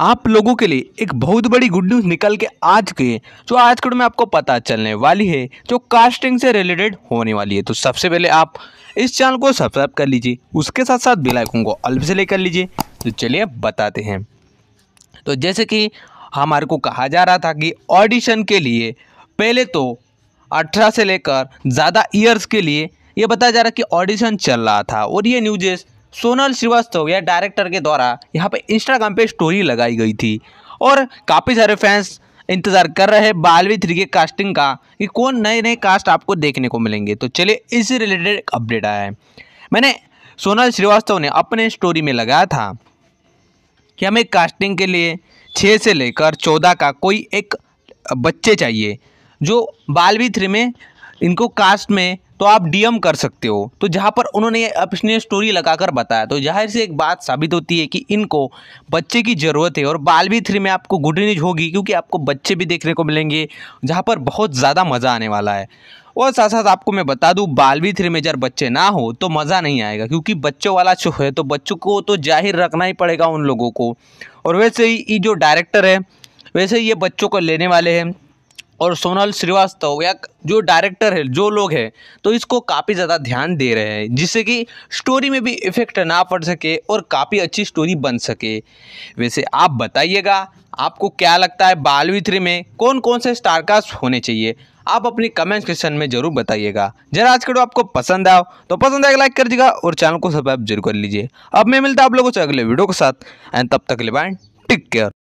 आप लोगों के लिए एक बहुत बड़ी गुड न्यूज़ निकल के आज के जो आज के में आपको पता चलने वाली है जो कास्टिंग से रिलेटेड होने वाली है तो सबसे पहले आप इस चैनल को सब्सक्राइब कर लीजिए उसके साथ साथ बेलाइकों को अल्प से लेकर लीजिए तो चलिए बताते हैं तो जैसे कि हमारे को कहा जा रहा था कि ऑडिशन के लिए पहले तो अठारह से लेकर ज़्यादा ईयर्स के लिए ये बताया जा रहा कि ऑडिशन चल रहा था और ये न्यूजेस सोनल श्रीवास्तव या डायरेक्टर के द्वारा यहाँ पे इंस्टाग्राम पे स्टोरी लगाई गई थी और काफ़ी सारे फैंस इंतज़ार कर रहे हैं बालवी थ्री के कास्टिंग का कि कौन नए नए कास्ट आपको देखने को मिलेंगे तो चलिए इसी रिलेटेड अपडेट आया है मैंने सोनल श्रीवास्तव ने अपने स्टोरी में लगाया था कि हमें कास्टिंग के लिए छः से लेकर चौदह का कोई एक बच्चे चाहिए जो बालवी थ्री में इनको कास्ट में तो आप डीएम कर सकते हो तो जहाँ पर उन्होंने अपने स्टोरी लगाकर बताया तो जाहिर से एक बात साबित होती है कि इनको बच्चे की ज़रूरत है और बालवी थ्री में आपको गुड न्यूज होगी क्योंकि आपको बच्चे भी देखने को मिलेंगे जहाँ पर बहुत ज़्यादा मज़ा आने वाला है और साथ साथ आपको मैं बता दूं बालवी थ्री में जब बच्चे ना हो तो मज़ा नहीं आएगा क्योंकि बच्चों वाला शो है तो बच्चों को तो जाहिर रखना ही पड़ेगा उन लोगों को और वैसे ही ये जो डायरेक्टर है वैसे ही ये बच्चों को लेने वाले हैं और सोनल श्रीवास्तव या जो डायरेक्टर है जो लोग हैं तो इसको काफ़ी ज़्यादा ध्यान दे रहे हैं जिससे कि स्टोरी में भी इफ़ेक्ट ना पड़ सके और काफ़ी अच्छी स्टोरी बन सके वैसे आप बताइएगा आपको क्या लगता है बालवी थ्री में कौन कौन से स्टारकास्ट होने चाहिए आप अपनी कमेंट सेक्शन में जरूर बताइएगा जरा आज करो आपको पसंद आओ तो पसंद आएगा लाइक तो कर दीजिएगा और चैनल को सब्सक्राइब जरूर कर लीजिए अब मैं मिलता आप लोगों से अगले वीडियो के साथ एंड तब तक ले बाय टेक केयर